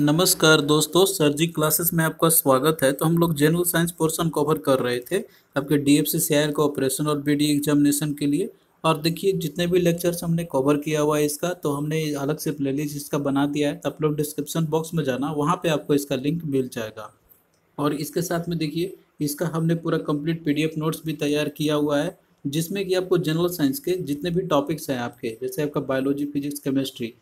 नमस्कार दोस्तों जी क्लासेस में आपका स्वागत है तो हम लोग जनरल साइंस पोर्शन कवर कर रहे थे आपके डीएफसी सीआर का ऑपरेशन और बीडी एग्जामिनेशन के लिए और देखिए जितने भी लेक्चर्स हमने कवर किया हुआ है इसका तो हमने अलग से प्लेलिस्ट इसका बना दिया है आप लोग डिस्क्रिप्शन बॉक्स में जाना वहाँ पर आपको इसका लिंक मिल जाएगा और इसके साथ में देखिए इसका हमने पूरा कम्प्लीट पी नोट्स भी तैयार किया हुआ है जिसमें कि आपको जनरल साइंस के जितने भी टॉपिक्स हैं आपके जैसे आपका बायोलॉजी फिजिक्स केमिस्ट्री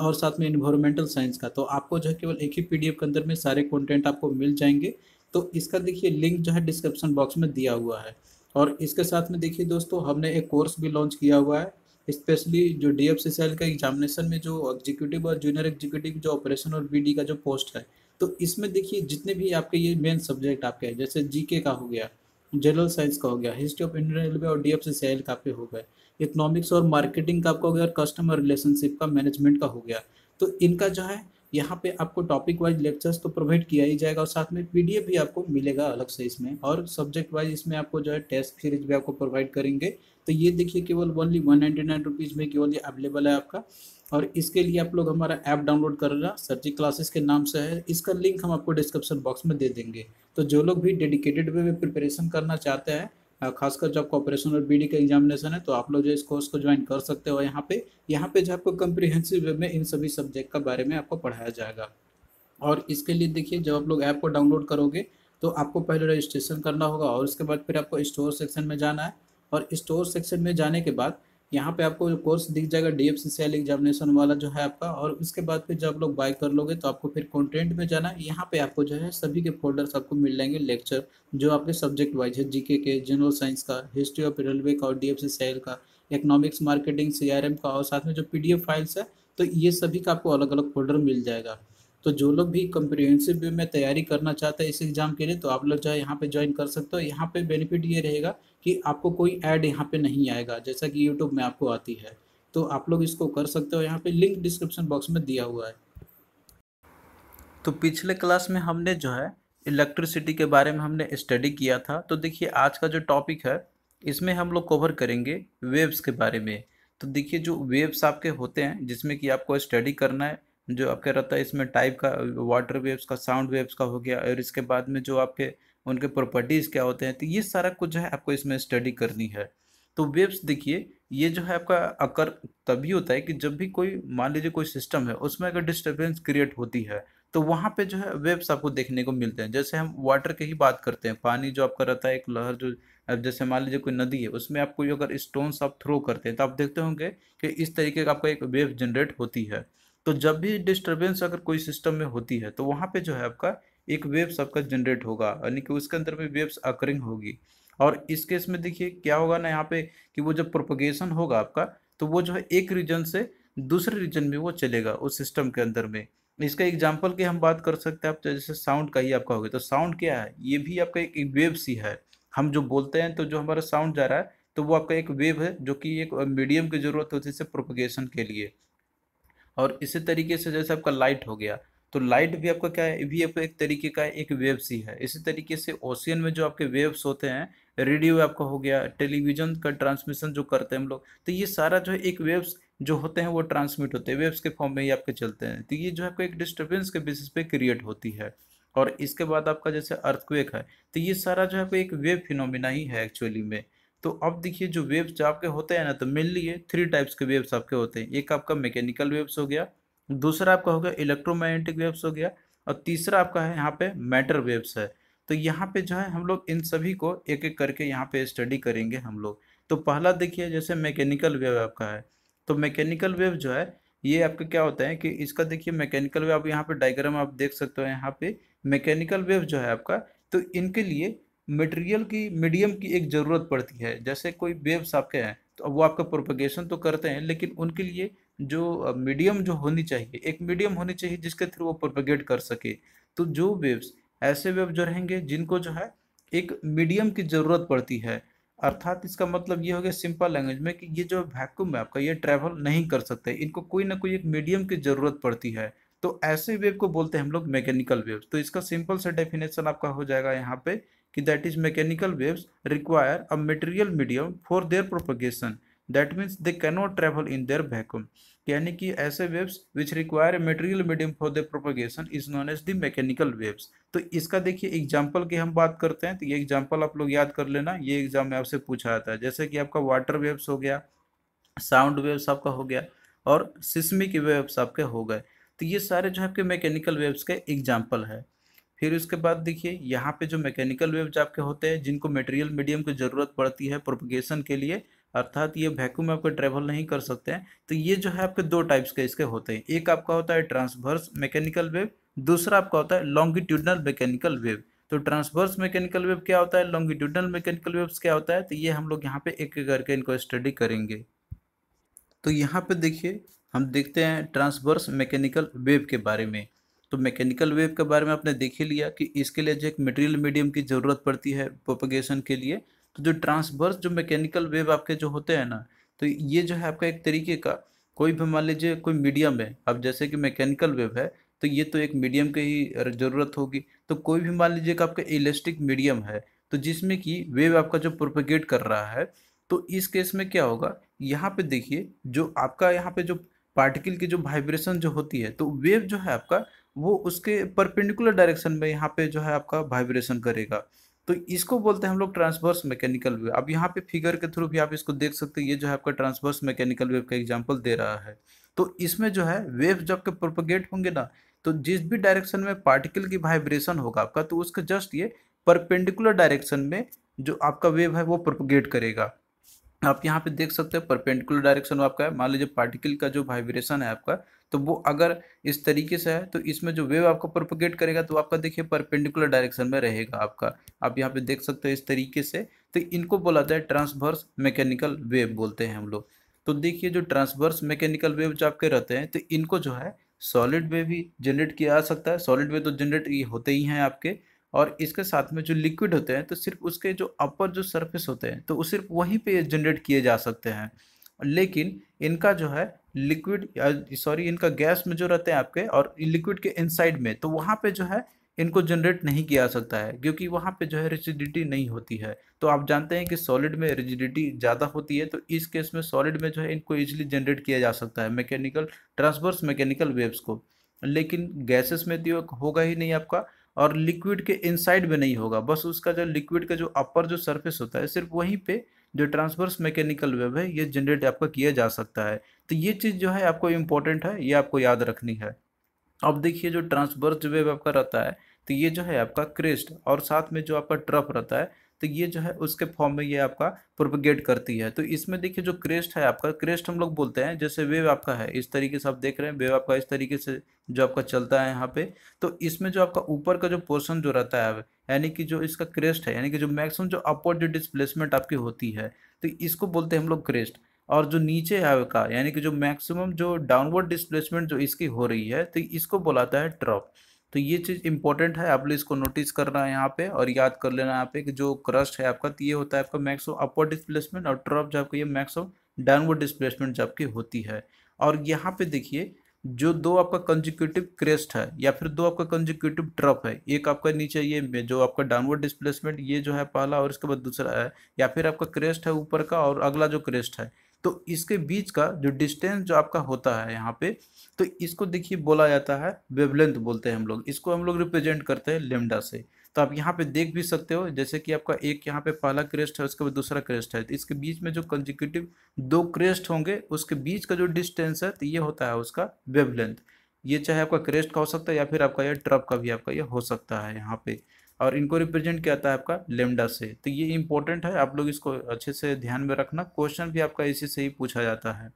और साथ में इन्वायरमेंटल साइंस का तो आपको जो है केवल एक ही पीडीएफ के अंदर में सारे कंटेंट आपको मिल जाएंगे तो इसका देखिए लिंक जो है डिस्क्रिप्शन बॉक्स में दिया हुआ है और इसके साथ में देखिए दोस्तों हमने एक कोर्स भी लॉन्च किया हुआ है स्पेशली जो डी एफ का एग्जामिनेशन में जो एग्जीक्यूटिव और जूनियर एग्जीक्यूटिव जो ऑपरेशन और बी का जो पोस्ट है तो इसमें देखिए जितने भी आपके ये मेन सब्जेक्ट आपके हैं जैसे जी का हो गया जनरल साइंस का हो गया हिस्ट्री ऑफ इंडियन रेलवे और डी एफ सी का पे हो गया इकोनॉमिक्स और मार्केटिंग का आपका हो गया और कस्टमर रिलेशनशिप का मैनेजमेंट का हो गया तो इनका जो है यहाँ पे आपको टॉपिक वाइज लेक्चर्स तो प्रोवाइड किया ही जाएगा और साथ में पी भी आपको मिलेगा अलग से इसमें और सब्जेक्ट वाइज इसमें आपको जो है टेस्ट सीरीज भी आपको प्रोवाइड करेंगे तो ये देखिए केवल only one ninety nine rupees में केवल ये अवेलेबल है आपका और इसके लिए आप लोग हमारा ऐप डाउनलोड कर करना सर्जिक क्लासेस के नाम से है इसका लिंक हम आपको डिस्क्रिप्शन बॉक्स में दे देंगे तो जो लोग भी डेडिकेटेड वे में प्रिपरेशन करना चाहते हैं खासकर जब आपका ऑपरेशन और बीडी का एग्जामिनेशन है तो आप लोग जो इस कोर्स को ज्वाइन कर सकते हो यहाँ पे यहाँ पे जो आपको वे में इन सभी सब्जेक्ट का बारे में आपको पढ़ाया जाएगा और इसके लिए देखिए जब आप लोग ऐप को डाउनलोड करोगे तो आपको पहले रजिस्ट्रेशन करना होगा और उसके बाद फिर आपको स्टोर सेक्शन में जाना है और स्टोर सेक्शन में जाने के बाद यहाँ पे आपको कोर्स दिख जाएगा डी एफ सी एग्जामिनेशन वाला जो है आपका और उसके बाद फिर जब लोग बाय कर लोगे तो आपको फिर कंटेंट में जाना है यहाँ पे आपको जो है सभी के फोल्डर्स आपको मिल जाएंगे लेक्चर जो आपके सब्जेक्ट वाइज है जीके के जनरल साइंस का हिस्ट्री ऑफ रेलवे का और डी एफ सी का इकोनॉमिक्स मार्केटिंग सी का और साथ में जो पी फाइल्स है तो ये सभी का आपको अलग अलग फोल्डर मिल जाएगा तो जो लोग भी कम्प्रीहेंसिव व्यू में तैयारी करना चाहते हैं इस एग्ज़ाम के लिए तो आप लोग जो है यहाँ पे ज्वाइन कर सकते हो यहाँ पे बेनिफिट ये रहेगा कि आपको कोई ऐड यहाँ पे नहीं आएगा जैसा कि यूट्यूब में आपको आती है तो आप लोग इसको कर सकते हो यहाँ पे लिंक डिस्क्रिप्शन बॉक्स में दिया हुआ है तो पिछले क्लास में हमने जो है इलेक्ट्रिसिटी के बारे में हमने स्टडी किया था तो देखिए आज का जो टॉपिक है इसमें हम लोग कवर करेंगे वेव्स के बारे में तो देखिए जो वेव्स आपके होते हैं जिसमें कि आपको स्टडी करना है जो आपके रहता है इसमें टाइप का वाटर वेव्स का साउंड वेव्स का हो गया और इसके बाद में जो आपके उनके प्रॉपर्टीज़ क्या होते हैं तो ये सारा कुछ जो है आपको इसमें स्टडी करनी है तो वेव्स देखिए ये जो है आपका अकर तभी होता है कि जब भी कोई मान लीजिए कोई सिस्टम है उसमें अगर डिस्टर्बेंस क्रिएट होती है तो वहाँ पे जो है वेव्स आपको देखने को मिलते हैं जैसे हम वाटर की ही बात करते हैं पानी जो आपका रहता है एक लहर जो जैसे मान लीजिए कोई नदी है उसमें आप कोई अगर स्टोन्स आप थ्रो करते हैं तो आप देखते होंगे कि इस तरीके का आपका एक वेव जनरेट होती है तो जब भी डिस्टर्बेंस अगर कोई सिस्टम में होती है तो वहाँ पे जो है आपका एक वेव्स आपका जनरेट होगा यानी कि उसके अंदर में वेव्स अकरिंग होगी और इस केस में देखिए क्या होगा ना यहाँ पे कि वो जब प्रोपोगेशन होगा आपका तो वो जो है एक रीजन से दूसरे रीजन में वो चलेगा उस सिस्टम के अंदर में इसका एग्जाम्पल की हम बात कर सकते हैं आप तो जैसे साउंड का ही आपका हो गया तो साउंड क्या है ये भी आपका एक, वेव्स ही है हम जो बोलते हैं तो जो हमारा साउंड जा रहा है तो वो आपका एक वेव है जो कि एक मीडियम की ज़रूरत होती है प्रोपोगेशन के लिए और इसी तरीके से जैसे आपका लाइट हो गया तो लाइट भी आपका क्या है भी आपका एक तरीके का एक वेव ही है इसी तरीके से ओशियन में जो आपके वेव्स होते हैं रेडियो आपका हो गया टेलीविजन का ट्रांसमिशन जो करते हैं हम लोग तो ये सारा जो है एक वेव्स जो होते हैं वो ट्रांसमिट होते हैं वेव्स के फॉर्म में ही आपके चलते हैं तो ये जो है आपको एक डिस्टर्बेंस के बेसिस पे क्रिएट होती है और इसके बाद आपका जैसे अर्थक्वेक है तो ये सारा जो है एक वेव फिनोमिना ही है एक्चुअली में तो अब देखिए जो वेव्स आपके होते हैं ना तो मेनली ये थ्री टाइप्स के वेव्स आपके होते हैं एक आपका मैकेनिकल वेव्स हो गया दूसरा आपका हो गया इलेक्ट्रोमैग्नेटिक वेव्स हो गया और तीसरा आपका है यहाँ पे मैटर वेव्स है तो यहाँ पे जो है हम लोग इन सभी को एक एक करके यहाँ पे स्टडी करेंगे हम लोग तो पहला देखिए जैसे मैकेनिकल वेव आपका है तो मैकेनिकल वेव जो है ये आपका क्या होता है कि इसका देखिए मैकेनिकल वेव आप यहाँ पे डायग्राम आप देख सकते हो यहाँ पे मैकेनिकल वेव जो है आपका तो इनके लिए मटेरियल की मीडियम की एक ज़रूरत पड़ती है जैसे कोई वेब्स आपके हैं तो वो आपका प्रोपगेशन तो करते हैं लेकिन उनके लिए जो मीडियम जो होनी चाहिए एक मीडियम होनी चाहिए जिसके थ्रू वो प्रोपगेट कर सके तो जो वेव्स ऐसे वेव जो रहेंगे जिनको जो है एक मीडियम की ज़रूरत पड़ती है अर्थात इसका मतलब ये हो गया सिंपल लैंग्वेज में कि ये जो वैक्यूम है आपका ये ट्रैवल नहीं कर सकते इनको कोई ना कोई एक मीडियम की ज़रूरत पड़ती है तो ऐसे वेव को बोलते हैं हम लोग मैकेनिकल वेव तो इसका सिंपल सा डेफिनेशन आपका हो जाएगा यहाँ पे कि that is mechanical waves require a material medium for their propagation that means they cannot travel in their vacuum यानी कि ऐसे waves which require a material medium for the propagation is known as the mechanical waves तो इसका देखिए example की हम बात करते हैं तो ये एग्जाम्पल आप लोग याद कर लेना ये एग्जाम में आपसे पूछा जाता है जैसे कि आपका वाटर वेव्स हो गया साउंड वेव्स आपका हो गया और सिस्मिक वेव्स आपके हो गए तो ये सारे जो आपके मैकेनिकल वेव्स के एग्जाम्पल है फिर उसके बाद देखिए यहाँ पे जो मैकेनिकल वेव्स आपके होते हैं जिनको मटेरियल मीडियम की ज़रूरत पड़ती है प्रोपगेशन के लिए अर्थात ये वैक्यूम में आपको ट्रेवल नहीं कर सकते हैं तो ये जो है आपके दो टाइप्स के इसके होते हैं एक आपका होता है ट्रांसवर्स मैकेनिकल वेव दूसरा आपका होता है लॉन्गिट्यूडनल मैकेनिकल वेव तो ट्रांसवर्स मैकेनिकल वेव क्या होता है लॉन्गिट्यूडनल मैकेनिकल वेव्स क्या होता है तो ये हम लोग यहाँ पर एक एक करके इनको स्टडी करेंगे तो यहाँ पर देखिए हम देखते हैं ट्रांसवर्स मैकेनिकल वेव के बारे में तो मैकेनिकल वेव के बारे में आपने देख ही लिया कि इसके लिए जो एक मटेरियल मीडियम की ज़रूरत पड़ती है प्रोपगेशन के लिए तो जो ट्रांसवर्स जो मैकेनिकल वेव आपके जो होते हैं ना तो ये जो है आपका एक तरीके का कोई भी मान लीजिए कोई मीडियम है अब जैसे कि मैकेनिकल वेव है तो ये तो एक मीडियम की ही ज़रूरत होगी तो कोई भी मान लीजिए कि आपका इलेस्टिक मीडियम है तो जिसमें कि वेव आपका जो प्रोपगेट कर रहा है तो इस केस में क्या होगा यहाँ पे देखिए जो आपका यहाँ पे जो पार्टिकल की जो वाइब्रेशन जो होती है तो वेव जो है आपका वो उसके परपेंडिकुलर डायरेक्शन में यहाँ पे जो है आपका वाइब्रेशन करेगा तो इसको बोलते हैं हम लोग ट्रांसवर्स मैकेनिकल वेव अब यहाँ पे फिगर के थ्रू भी आप इसको देख सकते हैं ये जो है आपका ट्रांसवर्स मैकेनिकल वेव का एग्जाम्पल दे रहा है तो इसमें जो है वेव जब के प्रोपोगेट होंगे ना तो जिस भी डायरेक्शन में पार्टिकल की वाइब्रेशन होगा आपका तो उसका जस्ट ये परपेंडिकुलर डायरेक्शन में जो आपका वेव है वो प्रोपोगेट करेगा आप यहाँ पे देख सकते हैं परपेंडिकुलर डायरेक्शन आपका है मान लीजिए पार्टिकल का जो वाइब्रेशन है आपका तो वो अगर इस तरीके से है तो इसमें जो वेव आपको प्रोपोगेट करेगा तो आपका देखिए परपेंडिकुलर डायरेक्शन में रहेगा आपका आप यहाँ पे देख सकते हैं इस तरीके से तो इनको बोला जाए ट्रांसवर्स मैकेनिकल वेव बोलते हैं हम लोग तो देखिए जो ट्रांसवर्स मैकेनिकल वेव जो आपके रहते हैं तो इनको जो है सॉलिड वेव भी जनरेट किया जा सकता है सॉलिड वेव तो जनरेट होते ही हैं आपके और इसके साथ में जो लिक्विड होते हैं तो सिर्फ उसके जो अपर जो सरफेस होते हैं तो सिर्फ वहीं पे जनरेट किए जा सकते हैं लेकिन इनका जो है लिक्विड सॉरी इनका गैस में जो रहते हैं आपके और लिक्विड के इनसाइड में तो वहाँ पे जो है इनको जनरेट नहीं किया जा सकता है क्योंकि वहाँ पे जो है रिजिडिटी नहीं होती है तो आप जानते हैं कि सॉलिड में रिजिडिटी ज़्यादा होती है तो इस केस में सॉलिड में जो है इनको ईजिली जनरेट किया जा सकता है मैकेनिकल ट्रांसवर्स मैकेनिकल वेव्स को लेकिन गैसेस में तो होगा ही नहीं आपका और लिक्विड के इनसाइड में नहीं होगा बस उसका जो लिक्विड का जो अपर जो सरफेस होता है सिर्फ वहीं पे जो ट्रांसवर्स मैकेनिकल वेव है ये जनरेट आपका किया जा सकता है तो ये चीज़ जो है आपको इम्पोर्टेंट है ये आपको याद रखनी है अब देखिए जो ट्रांसवर्स वेव आपका रहता है तो ये जो है आपका क्रेस्ट और साथ में जो आपका ट्रफ रहता है तो ये जो है उसके फॉर्म में ये आपका प्रोपोगेट करती है तो इसमें देखिए जो क्रेस्ट है आपका क्रेस्ट हम लोग बोलते हैं जैसे वेव आपका है इस तरीके से आप देख रहे हैं वेव आपका इस तरीके से जो आपका चलता है यहाँ पे तो इसमें जो आपका ऊपर का जो पोर्सन जो रहता है यानी कि जो इसका क्रेस्ट है यानी कि जो मैक्सिमम जो अपवर्ड जो डिस्प्लेसमेंट आपकी होती है तो इसको बोलते हैं हम लोग क्रेस्ट और जो नीचे है का यानी कि जो मैक्सिमम जो डाउनवर्ड डिस्प्लेसमेंट जो इसकी हो रही है तो इसको बोलाता है ट्रॉप तो ये चीज़ इंपॉर्टेंट है आप लोग इसको नोटिस करना है यहाँ पे और याद कर लेना यहाँ पे कि जो क्रस्ट है आपका तो ये होता है आपका मैक्स ऑफ अपवर्ड डिस्प्लेसमेंट और ट्रॉप जो आपका ये मैक्स ऑफ डाउनवर्ड डिस्प्लेसमेंट जो आपकी होती है और यहाँ पे देखिए जो दो आपका कंजिक्यूटिव क्रेस्ट है या फिर दो आपका कंजिक्यूटिव ट्रप है एक आपका नीचे ये जो आपका डाउनवर्ड डिस्प्लेसमेंट ये जो है पहला और इसके बाद दूसरा है या फिर आपका क्रेस्ट है ऊपर का और अगला जो क्रेस्ट है तो इसके बीच का जो डिस्टेंस जो आपका होता है यहाँ पे तो इसको देखिए बोला जाता है वेवलेंथ बोलते हैं हम लोग इसको हम लोग रिप्रेजेंट करते हैं लेमडा से तो आप यहाँ पे देख भी सकते हो जैसे कि आपका एक यहाँ पे पहला क्रेस्ट है उसके बाद दूसरा क्रेस्ट है तो इसके बीच में जो कंजिक्यूटिव दो क्रेस्ट होंगे उसके बीच का जो डिस्टेंस है तो ये होता है उसका वेवलेंथ ये चाहे आपका क्रेस्ट का हो सकता है या फिर आपका यह ट्रप का भी आपका ये हो सकता है यहाँ पे और इनको रिप्रेजेंट किया जाता है आपका लेमडा से तो ये इंपॉर्टेंट है आप लोग इसको अच्छे से ध्यान में रखना क्वेश्चन भी आपका इसी से ही पूछा जाता है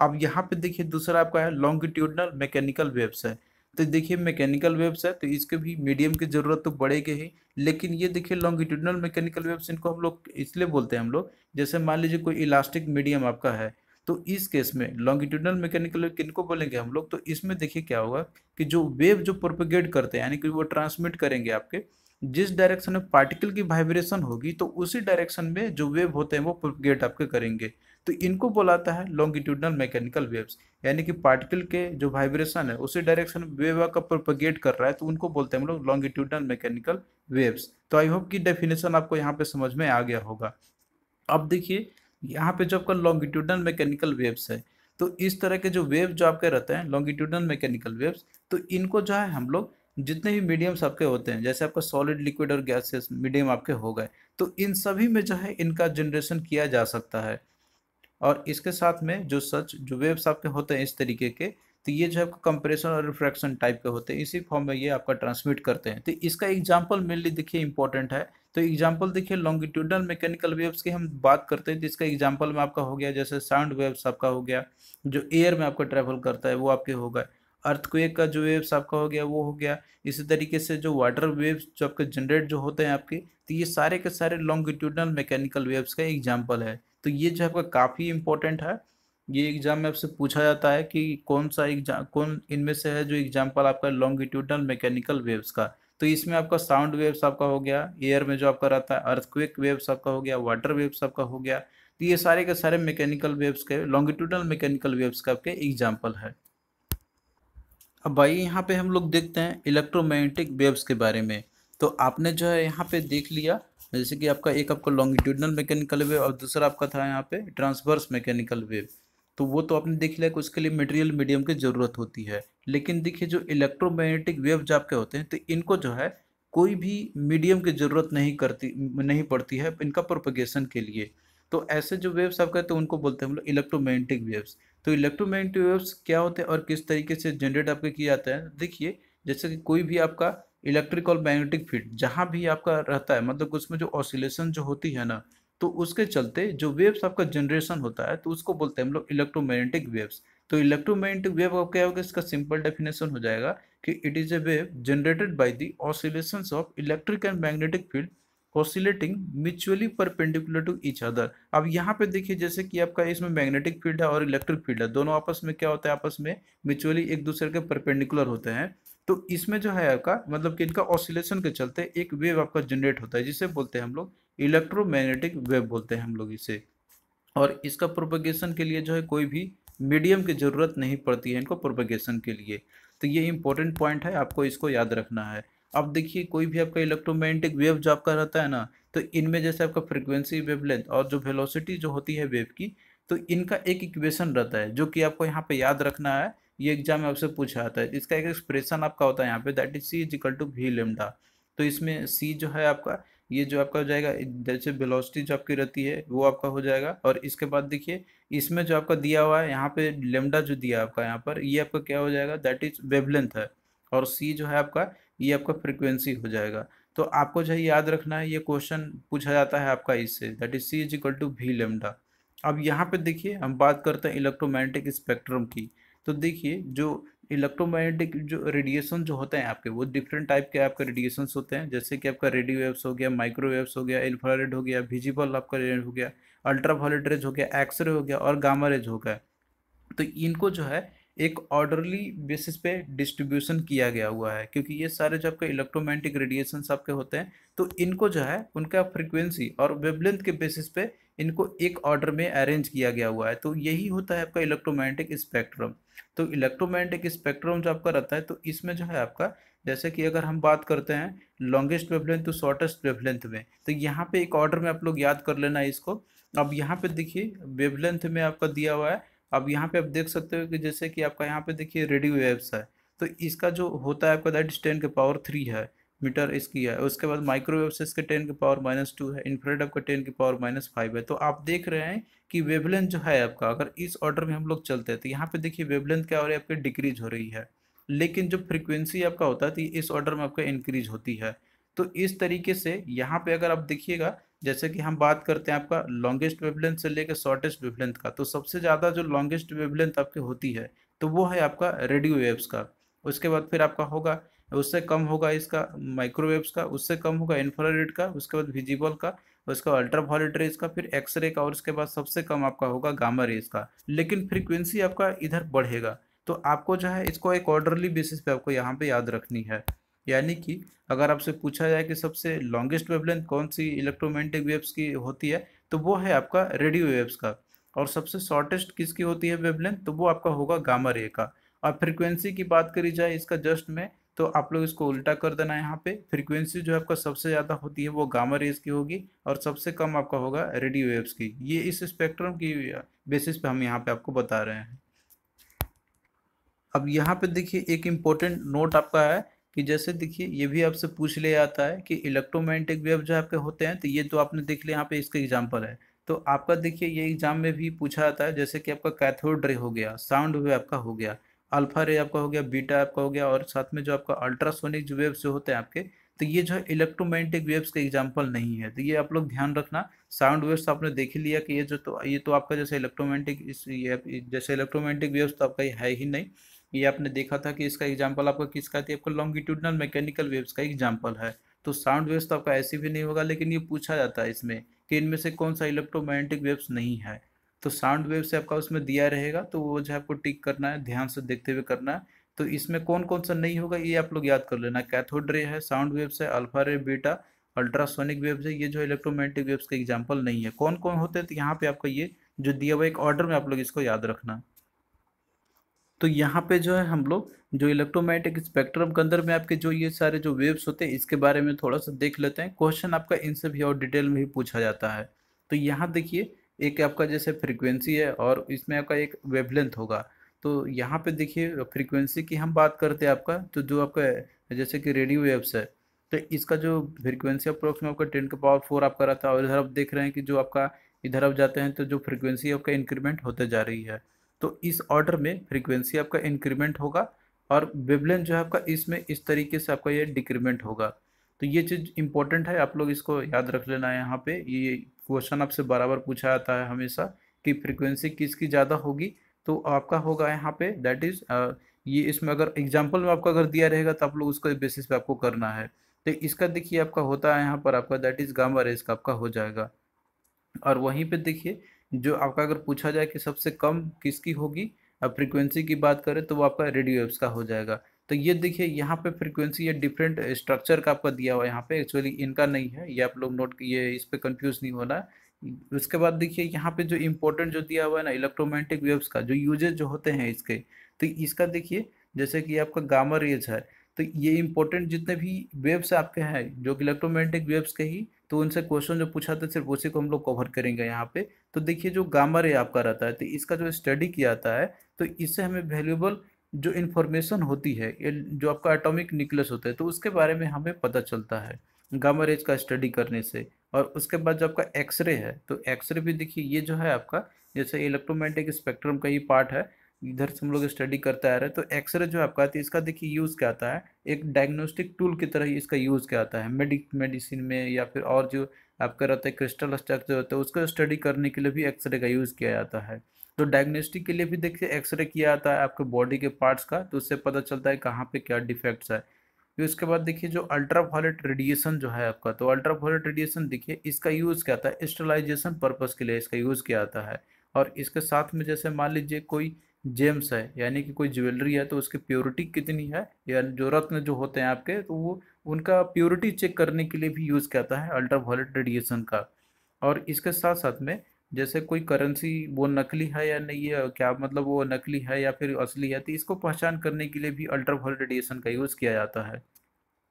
अब यहाँ पे देखिए दूसरा आपका है लॉन्गिट्यूडनल मैकेनिकल वेव्स है तो देखिए मैकेनिकल वेव्स है तो इसके भी मीडियम की ज़रूरत तो बढ़ेगी ही लेकिन ये देखिए लॉन्गिट्यूडनल मैकेनिकल वेव्स इनको हम लोग इसलिए बोलते हैं हम लोग जैसे मान लीजिए कोई इलास्टिक मीडियम आपका है तो इस केस में लॉन्गिट्यूडनल मैकेनिकल वेव किनको बोलेंगे हम लोग तो इसमें देखिए क्या होगा कि जो वेव जो प्रोपोगेट करते हैं यानी कि वो ट्रांसमिट करेंगे आपके जिस डायरेक्शन में पार्टिकल की वाइब्रेशन होगी तो उसी डायरेक्शन में जो वेव होते हैं वो प्रोपगेट आपके करेंगे तो इनको बोलाता है लॉन्गिट्यूडनल मैकेनिकल वेव्स यानी कि पार्टिकल के जो वाइब्रेशन है उसी डायरेक्शन में वेव का प्रोपगेट कर रहा है तो उनको बोलते हैं हम लोग लॉन्गिट्यूडनल मैकेनिकल वेव्स तो आई होप की डेफिनेशन आपको यहाँ पे समझ में आ गया होगा अब देखिए यहाँ पे जो आपका लॉन्गिट्यूडनल मैकेनिकल वेव्स है तो इस तरह के जो वेव जो आपके रहते हैं लॉन्गिट्यूडनल मैकेनिकल वेव्स तो इनको जो है हम लोग जितने भी मीडियम्स आपके होते हैं जैसे आपका सॉलिड लिक्विड और गैसेस मीडियम आपके हो गए तो इन सभी में जो है इनका जनरेशन किया जा सकता है और इसके साथ में जो सच जो वेव्स आपके होते हैं इस तरीके के तो ये जो है कंप्रेशन और रिफ्रैक्शन टाइप के होते हैं इसी फॉर्म में ये आपका ट्रांसमिट करते हैं तो इसका एग्जाम्पल मेनली देखिए इंपॉर्टेंट है तो एग्जाम्पल देखिए लॉन्गिट्यूडल मैकेनिकल वेव्स की हम बात करते हैं तो इसका एग्जाम्पल में आपका हो गया जैसे साउंड वेव्स आपका हो गया जो एयर में आपका ट्रेवल करता है वो आपके हो गए अर्थक्वेक का जो वेव्स आपका हो गया वो हो गया इसी तरीके से जो वाटर वेव्स जो आपके जनरेट जो होते हैं आपके तो ये सारे के सारे लॉन्गिट्यूडनल मैकेनिकल वेव्स का एग्जाम्पल है तो ये जो आपका काफ़ी इंपॉर्टेंट है ये एग्जाम में आपसे पूछा जाता है कि कौन सा एग्जाम कौन इनमें से है जो एग्जाम्पल आपका लॉन्गिट्यूडनल मैकेनिकल वेव्स का तो इसमें आपका साउंड वेव्स आपका हो गया एयर में जो आपका रहता है अर्थक्वेक वेव्स आपका हो गया वाटर वेव्स आपका हो गया तो ये सारे के सारे मैकेनिकल वेव्स के लॉन्गिट्यूडनल मैकेनिकल वेव्स का आपके एग्जाम्पल है अब भाई यहाँ पे हम लोग देखते हैं इलेक्ट्रोमैग्नेटिक वेव्स के बारे में तो आपने जो है यहाँ पे देख लिया जैसे कि आपका एक आपका लॉन्गिट्यूडनल मैकेनिकल वेव और दूसरा आपका था यहाँ पे ट्रांसवर्स मैकेनिकल वेव तो वो तो आपने देख लिया कि उसके लिए मटेरियल मीडियम की ज़रूरत होती है लेकिन देखिए जो इलेक्ट्रोमैग्नेटिक वेव जो आपके होते हैं तो इनको जो है कोई भी मीडियम की ज़रूरत नहीं करती नहीं पड़ती है इनका प्रोपगेशन के लिए तो ऐसे जो वेव्स आपका तो उनको बोलते हैं हम लोग इलेक्ट्रोमैग्नेटिक वेव्स तो इलेक्ट्रोमैग्नेटिक वेव्स क्या होते हैं और किस तरीके से जनरेट आपके किया जाता है देखिए जैसे कि कोई भी आपका इलेक्ट्रिक और मैग्नेटिक फील्ड जहाँ भी आपका रहता है मतलब उसमें जो ऑसिलेशन जो होती है ना तो उसके चलते जो वेव्स आपका जनरेशन होता है तो उसको बोलते हैं हम लोग इलेक्ट्रोमैग्नेटिक वेव्स तो इलेक्ट्रोमैग्नेटिक वेव का क्या होगा इसका सिंपल डेफिनेशन हो जाएगा कि it is a wave generated by the oscillation of electric and magnetic field oscillating mutually perpendicular to each other अब यहाँ पे देखिए जैसे कि आपका इसमें मैग्नेटिक फील्ड है और इलेक्ट्रिक फील्ड है दोनों आपस में क्या होता है आपस में म्यूचुअली एक दूसरे के परपेंडिकुलर होते हैं तो इसमें जो है आपका मतलब कि इनका ऑसिलेशन के चलते एक वेव आपका जनरेट होता है जिसे बोलते हैं हम लोग इलेक्ट्रोमैग्नेटिक वेव बोलते हैं हम लोग इसे और इसका प्रोपगेशन के लिए जो है कोई भी मीडियम की ज़रूरत नहीं पड़ती है इनको प्रोपगेशन के लिए तो ये इंपॉर्टेंट पॉइंट है आपको इसको याद रखना है आप देखिए कोई भी आपका इलेक्ट्रोमैग्नेटिक वेव जो आपका रहता है ना तो इनमें जैसे आपका फ्रिक्वेंसी वेवलेंथ और जो वेलोसिटी जो होती है वेव की तो इनका एक इक्वेशन रहता है जो कि आपको यहाँ पे याद रखना है ये एग्जाम में आपसे पूछा जाता है इसका एक एक्सप्रेशन आपका होता है यहाँ पे that is C is equal to V lambda तो इसमें सी जो है आपका ये जो आपका हो जाएगा जैसे वेलोसिटी जो आपकी रहती है वो आपका हो जाएगा और इसके बाद देखिए इसमें जो आपका दिया हुआ है यहाँ पे लेमडा जो दिया आपका यहाँ पर ये आपका क्या हो जाएगा दैट इज वेवलेंथ है और सी जो है आपका ये आपका फ्रिक्वेंसी हो जाएगा तो आपको जो है याद रखना है ये क्वेश्चन पूछा जाता है आपका इससे that is C is equal to V lambda अब यहाँ पे देखिए हम बात करते हैं इलेक्ट्रोमैग्नेटिक स्पेक्ट्रम की तो देखिए जो इलेक्ट्रोमैग्नेटिक जो रेडिएशन जो होते हैं आपके वो डिफरेंट टाइप के आपके रेडिएशन होते हैं जैसे कि आपका रेडियो वेव्स हो गया माइक्रोवेव्स हो गया इन्फ्रारेड हो गया विजिबल आपका रेड हो गया अल्ट्रा रेज हो गया एक्सरे हो गया और गामा रेज हो गया तो इनको जो है एक ऑर्डरली बेसिस पे डिस्ट्रीब्यूशन किया गया हुआ है क्योंकि ये सारे जो आपके इलेक्ट्रोमैग्नेटिक रेडिएशन आपके होते हैं तो इनको जो है उनका फ्रिक्वेंसी और वेबलेंथ के बेसिस पे इनको एक ऑर्डर में अरेंज किया गया हुआ है तो यही होता है आपका इलेक्ट्रोमैग्नेटिक स्पेक्ट्रम तो इलेक्ट्रोमैग्नेटिक स्पेक्ट्रम जो आपका रहता है तो इसमें जो है आपका जैसे कि अगर हम बात करते हैं longest wavelength to shortest wavelength में तो यहाँ पे एक ऑर्डर में आप लोग याद कर लेना इसको अब यहाँ पे देखिए वेवलेंथ में आपका दिया हुआ है अब यहाँ पे आप देख सकते हो कि जैसे कि आपका यहाँ पे देखिए रेडियो वेव्स है तो इसका जो होता है आपका दैट इज टेन के पावर थ्री है मीटर इसकी है उसके बाद माइक्रोवेव इसके टेन के पावर माइनस टू है इन्फ्रेड आपका टेन के पावर माइनस फाइव है तो आप देख रहे हैं कि वेवलेंथ जो है आपका अगर इस ऑर्डर में हम लोग चलते हैं तो यहाँ पे देखिए वेवलेंथ क्या हो रही है आपकी डिक्रीज हो रही है लेकिन जो फ्रिक्वेंसी आपका होता है तो इस ऑर्डर में आपका इंक्रीज होती है तो इस तरीके से यहाँ पे अगर आप देखिएगा जैसे कि हम बात करते हैं आपका लॉन्गेस्ट वेवलेंथ से लेकर शॉर्टेस्ट वेवलेंथ का तो सबसे ज़्यादा जो लॉन्गेस्ट वेवलेंथ आपकी होती है तो वो है आपका रेडियो वेव्स का उसके बाद फिर आपका होगा उससे कम होगा इसका माइक्रोवेव्स का उससे कम होगा इन्फ्रारेड का उसके बाद विजिबल का उसके बाद अल्ट्रावायलेट रेज का फिर एक्सरे का और उसके बाद सबसे कम आपका होगा गामा रेज का लेकिन फ्रीक्वेंसी आपका इधर बढ़ेगा तो आपको जो है इसको एक ऑर्डरली बेसिस पे आपको यहाँ पे याद रखनी है यानी कि अगर आपसे पूछा जाए कि सबसे लॉन्गेस्ट वेवलेंथ कौन सी इलेक्ट्रोमैग्नेटिक वेव्स की होती है तो वो है आपका रेडियो वेव्स का और सबसे शॉर्टेस्ट किसकी होती है वेवलेंथ तो वो आपका होगा गामा रे का और फ्रिक्वेंसी की बात करी जाए इसका जस्ट में तो आप लोग इसको उल्टा कर देना यहाँ पे फ्रीक्वेंसी जो आपका सबसे ज़्यादा होती है वो गामा रेज की होगी और सबसे कम आपका होगा रेडियो वेव्स की ये इस स्पेक्ट्रम की बेसिस पे हम यहाँ पे आपको बता रहे हैं अब यहाँ पे देखिए एक इम्पोर्टेंट नोट आपका है कि जैसे देखिए ये भी आपसे पूछ ले आता है कि इलेक्ट्रोमैग्नेटिक वेव जो आपके होते हैं तो ये तो आपने देख लिया यहाँ पे इसका एग्जाम्पल है तो आपका देखिए ये एग्जाम में भी पूछा जाता है जैसे कि आपका कैथोड रे हो गया साउंड वेव आपका हो गया अल्फा रे आपका हो गया बीटा आपका हो गया और साथ में जो आपका अल्ट्रासोनिक जो वेव्स जो होते हैं आपके तो ये जो है इलेक्ट्रोमैग्नेटिक वेव्स का एग्जाम्पल नहीं है तो ये आप लोग ध्यान रखना साउंड वेव्स तो आपने देख लिया कि ये जो तो ये तो आपका जैसे इलेक्ट्रोमैग्नेटिक जैसे इलेक्ट्रोमैग्नेटिक वेव्स तो आपका है ही नहीं ये आपने देखा था कि इसका एग्जाम्पल आपका किसका थी आपका लॉन्गिट्यूडनल मैकेनिकल वेव्स का एग्जाम्पल है तो साउंड वेव्स तो आपका ऐसे भी नहीं होगा लेकिन ये पूछा जाता है इसमें कि इनमें से कौन सा इलेक्ट्रोमैग्नेटिक वेव्स नहीं है तो साउंड वेव से आपका उसमें दिया रहेगा तो वो जो है आपको टिक करना है ध्यान से देखते हुए करना है तो इसमें कौन कौन सा नहीं होगा ये आप लोग याद कर लेना कैथोड रे है साउंड वेव्स है alpha ray beta ultrasonic waves है ये जो इलेक्ट्रोमैग्नेटिक वेव्स का एग्जाम्पल नहीं है कौन कौन होते हैं तो यहाँ पे आपका ये जो दिया हुआ एक ऑर्डर में आप लोग इसको याद रखना है तो यहाँ पे जो है हम लोग जो इलेक्ट्रोमैग्नेटिक स्पेक्ट्रम के अंदर में आपके जो ये सारे जो वेव्स होते हैं इसके बारे में थोड़ा सा देख लेते हैं क्वेश्चन आपका इनसे भी और डिटेल में ही पूछा जाता है तो यहाँ देखिए एक आपका जैसे फ्रिक्वेंसी है और इसमें आपका एक वेवलेंथ होगा तो यहाँ पे देखिए फ्रिक्वेंसी की हम बात करते हैं आपका तो जो आपका जैसे कि रेडियो वेव्स है तो इसका जो फ्रिक्वेंसी अप्रोक्स में आपका टेन का पावर फोर आपका रहता है और इधर आप देख रहे हैं कि जो आपका इधर आप जाते हैं तो जो फ्रिक्वेंसी आपका इंक्रीमेंट होते जा रही है तो इस ऑर्डर में फ्रीक्वेंसी आपका इंक्रीमेंट होगा और वेवलेंथ जो है आपका इसमें इस तरीके से आपका ये डिक्रीमेंट होगा तो ये चीज़ इंपॉर्टेंट है आप लोग इसको याद रख लेना है यहाँ पे ये क्वेश्चन आपसे बराबर पूछा जाता है हमेशा कि फ्रीक्वेंसी किसकी ज़्यादा होगी तो आपका होगा यहाँ पे दैट इज़ ये इसमें अगर एग्जाम्पल में आपका अगर दिया रहेगा तो आप लोग उसको बेसिस पे आपको करना है तो इसका देखिए आपका होता है यहाँ पर आपका दैट इज़ गामा रेस का आपका हो जाएगा और वहीं पर देखिए जो आपका अगर पूछा जाए कि सबसे कम किसकी होगी अब फ्रीक्वेंसी की बात करें तो वो आपका रेडियो वेव्स का हो जाएगा तो ये देखिए यहाँ पे फ्रीक्वेंसी या डिफरेंट स्ट्रक्चर का आपका दिया हुआ है यहाँ पे एक्चुअली इनका नहीं है ये आप लोग नोट ये इस पर कन्फ्यूज़ नहीं होना उसके बाद देखिए यहाँ पे जो इम्पोर्टेंट जो दिया हुआ है ना इलेक्ट्रोमैग्नेटिक वेव्स का जो यूजेज जो होते हैं इसके तो इसका देखिए जैसे कि आपका गामा रेज है तो ये इम्पोर्टेंट जितने भी वेव्स आपके हैं जो कि इलेक्ट्रोमैग्नेटिक वेव्स के ही तो उनसे क्वेश्चन जो पूछा था सिर्फ उसी को हम लोग कवर करेंगे यहाँ पे तो देखिए जो गामा रे आपका रहता है तो इसका जो स्टडी किया जाता है तो इससे हमें वैल्यूबल जो इन्फॉर्मेशन होती है जो आपका एटॉमिक न्यूक्लियस होता है तो उसके बारे में हमें पता चलता है गामा रेज का स्टडी करने से और उसके बाद जो आपका एक्सरे है तो एक्सरे भी देखिए ये जो है आपका जैसे इलेक्ट्रोमैग्नेटिक स्पेक्ट्रम का ही पार्ट है इधर से हम लोग स्टडी करते आ रहे हैं तो एक्सरे जो आपका आती है इसका देखिए यूज़ क्या आता है एक डायग्नोस्टिक टूल की तरह ही इसका यूज़ क्या आता है मेडिक मेडिसिन में या फिर और जो आपका रहता है क्रिस्टल स्ट्रक्चर होता है उसका स्टडी करने के लिए भी एक्सरे का यूज़ किया जाता है तो डायग्नोस्टिक के लिए भी देखिए एक्सरे किया जाता है आपके बॉडी के पार्ट्स का तो उससे पता चलता है कहाँ पर क्या डिफेक्ट्स है फिर उसके बाद देखिए जो अल्ट्रावायलेट रेडिएशन जो है आपका तो अल्ट्रावायलेट रेडिएशन देखिए इसका यूज़ क्या आता है स्टेलाइजेशन पर्पज़ के लिए इसका यूज़ किया जाता है और इसके साथ में जैसे मान लीजिए कोई जेम्स है यानी कि कोई ज्वेलरी है तो उसकी प्योरिटी कितनी है या जो रत्न जो होते हैं आपके तो वो उनका प्योरिटी चेक करने के लिए भी यूज़ जाता है अल्ट्रा वॉलेट रेडिएशन का और इसके साथ साथ में जैसे कोई करेंसी वो नकली है या नहीं है क्या मतलब वो नकली है या फिर असली है तो इसको पहचान करने के लिए भी अल्ट्रा वॉलेट रेडिएशन का यूज़ किया जाता है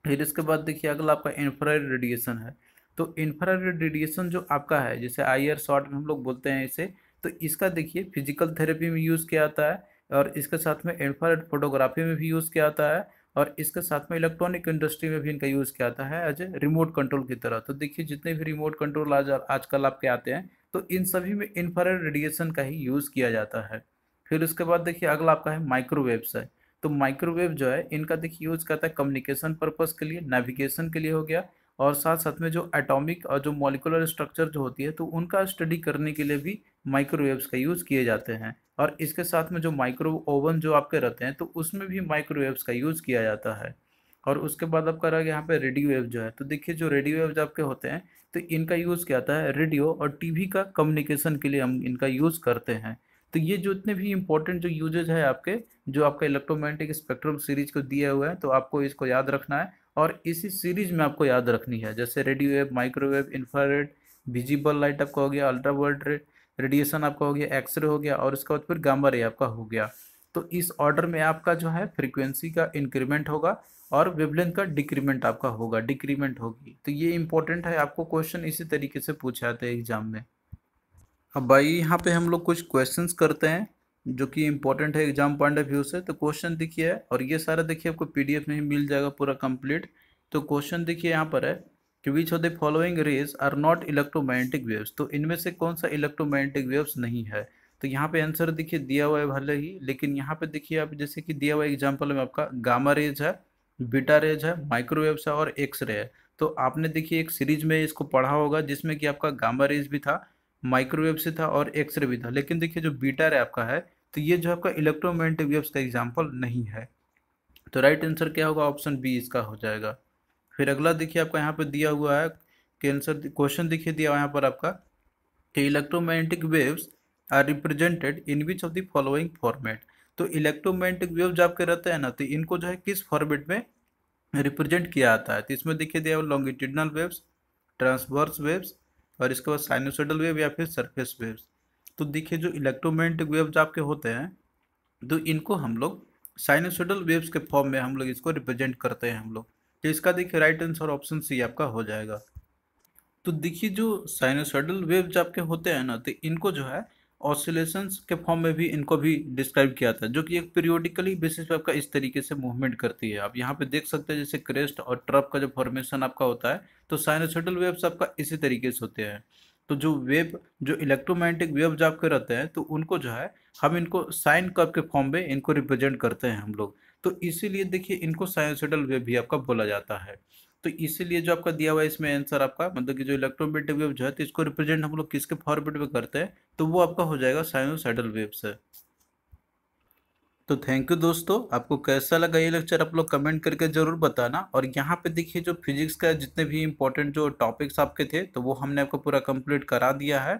फिर इसके बाद देखिए अगला आपका इंफ्रारेड रेडिएशन है तो इंफ्रारेड रेडिएशन जो आपका है जैसे आई आर शॉर्ट में हम लोग बोलते हैं इसे तो इसका देखिए फिजिकल थेरेपी में यूज़ किया जाता है और इसके साथ में इन्फ्रारेड फोटोग्राफी में भी यूज़ किया जाता है और इसके साथ में इलेक्ट्रॉनिक इंडस्ट्री में भी इनका यूज़ किया जाता है एज ए रिमोट कंट्रोल की तरह तो देखिए जितने भी रिमोट कंट्रोल आज आजकल आपके आते हैं तो इन सभी में इन्फ्रारेड रेडिएशन का ही यूज़ किया जाता है फिर उसके बाद देखिए अगला आपका है माइक्रोवेवस है तो माइक्रोवेव जो है इनका देखिए यूज़ करता है कम्युनिकेशन पर्पज़ के लिए नेविगेशन के लिए हो गया और साथ साथ में जो एटॉमिक और जो मॉलिकुलर स्ट्रक्चर जो होती है तो उनका स्टडी करने के लिए भी माइक्रोवेव्स का यूज़ किए जाते हैं और इसके साथ में जो माइक्रो ओवन जो आपके रहते हैं तो उसमें भी माइक्रोवेव्स का यूज़ किया जाता है और उसके बाद आपका रह यहाँ पे रेडियो वेव जो है तो देखिए जो रेडियो वेव्स आपके होते हैं तो इनका यूज़ क्या आता है रेडियो और टीवी का कम्युनिकेशन के लिए हम इनका यूज़ करते हैं तो ये जो इतने भी इंपॉर्टेंट जो यूजेज है आपके जो आपका इलेक्ट्रोमैग्नेटिक स्पेक्ट्रम सीरीज को दिया हुआ है तो आपको इसको याद रखना है और इसी सीरीज में आपको याद रखनी है जैसे radio wave microwave infrared visible light आपका हो गया अल्ट्रा वर्ल्ड रेडिएशन आपका हो गया एक्सरे हो गया और उसके बाद फिर गामा रे आपका हो गया तो इस ऑर्डर में आपका जो है फ्रीक्वेंसी का इंक्रीमेंट होगा और वेवलेंथ का डिक्रीमेंट आपका होगा डिक्रीमेंट होगी तो ये इंपॉर्टेंट है आपको क्वेश्चन इसी तरीके से पूछा जाता है एग्जाम में अब हाँ भाई यहाँ पे हम लोग कुछ क्वेश्चंस करते हैं जो कि इम्पोर्टेंट है एग्जाम पॉइंट ऑफ व्यू से तो क्वेश्चन देखिए और ये सारा देखिए आपको पीडीएफ में ही मिल जाएगा पूरा कंप्लीट तो क्वेश्चन देखिए यहाँ पर है कि which of the following rays are not electromagnetic waves तो इनमें से कौन सा इलेक्ट्रोमैग्नेटिक वेव्स नहीं है तो यहाँ पे आंसर देखिए दिया हुआ है भले ही लेकिन यहाँ पे देखिए आप जैसे कि दिया हुआ एग्जाम्पल में आपका गामा रेज है बीटा रेज है माइक्रोवेव्स है और एक्स रे है तो आपने देखिए एक सीरीज में इसको पढ़ा होगा जिसमें कि आपका गामा रेज भी था माइक्रोवेव से था और एक्सरे भी था लेकिन देखिए जो बीटा रे आपका है तो ये जो आपका इलेक्ट्रोमैग्नेटिक वेव्स का एग्जाम्पल नहीं है तो राइट आंसर क्या होगा ऑप्शन बी इसका हो जाएगा फिर अगला देखिए आपका यहाँ पर दिया हुआ है कि आंसर क्वेश्चन देखिए दिया हुआ यहाँ पर आपका कि electromagnetic waves are represented in which of the following format तो इलेक्ट्रोमैग्नेटिक वेव जो आपके रहते हैं ना तो इनको जो है किस फॉर्मेट में रिप्रेजेंट किया जाता है तो इसमें देखिए दिया लॉन्गिट्यूडनल वेव्स ट्रांसवर्स वेव्स और इसके बाद साइनोसोडल वेव या फिर सरफेस वेव्स तो देखिए जो इलेक्ट्रोमैग्नेटिक वेव्स आपके होते हैं तो इनको हम लोग साइनोसोडल वेव्स के फॉर्म में हम लोग इसको रिप्रेजेंट करते हैं हम लोग तो इसका देखिए राइट आंसर ऑप्शन सी आपका हो जाएगा तो देखिए जो साइनोसोडल वेव्स आपके होते हैं ना तो इनको जो है ऑसिलेशंस के फॉर्म में भी इनको भी डिस्क्राइब किया था जो कि एक पीरियोडिकली बेसिस पे आपका इस तरीके से मूवमेंट करती है आप यहाँ पे देख सकते हैं जैसे क्रेस्ट और ट्रप का जो फॉर्मेशन आपका होता है तो साइनोसिटल वेव्स आपका इसी तरीके से होते हैं तो जो वेव जो इलेक्ट्रोमैग्नेटिक वेव जो आपके रहते हैं तो उनको जो है हम इनको साइन कर्व के फॉर्म में इनको रिप्रेजेंट करते हैं हम लोग तो इसीलिए देखिए इनको साइनोसिटल वेव भी आपका बोला जाता है तो इसीलिए जो आपका दिया हुआ है इसमें आंसर आपका मतलब कि जो इलेक्ट्रोमेटिक वेव जो है तो इसको रिप्रेजेंट हम लोग किसके फॉर्मेट में करते हैं तो वो आपका हो जाएगा साइनोसाइडल वेव से तो थैंक यू दोस्तों आपको कैसा लगा ये लेक्चर आप लोग कमेंट करके ज़रूर बताना और यहाँ पे देखिए जो फिजिक्स का जितने भी इम्पोर्टेंट जो टॉपिक्स आपके थे तो वो हमने आपको पूरा कंप्लीट करा दिया है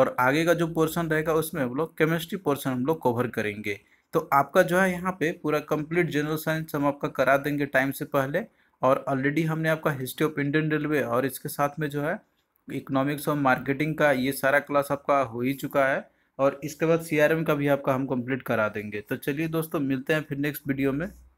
और आगे का जो पोर्शन रहेगा उसमें हम लोग केमिस्ट्री पोर्शन हम लोग कवर करेंगे तो आपका जो है यहाँ पे पूरा कंप्लीट जनरल साइंस हम आपका करा देंगे टाइम से पहले और ऑलरेडी हमने आपका हिस्ट्री ऑफ इंडियन रेलवे और इसके साथ में जो है इकोनॉमिक्स और मार्केटिंग का ये सारा क्लास आपका हो ही चुका है और इसके बाद सी का भी आपका हम कंप्लीट करा देंगे तो चलिए दोस्तों मिलते हैं फिर नेक्स्ट वीडियो में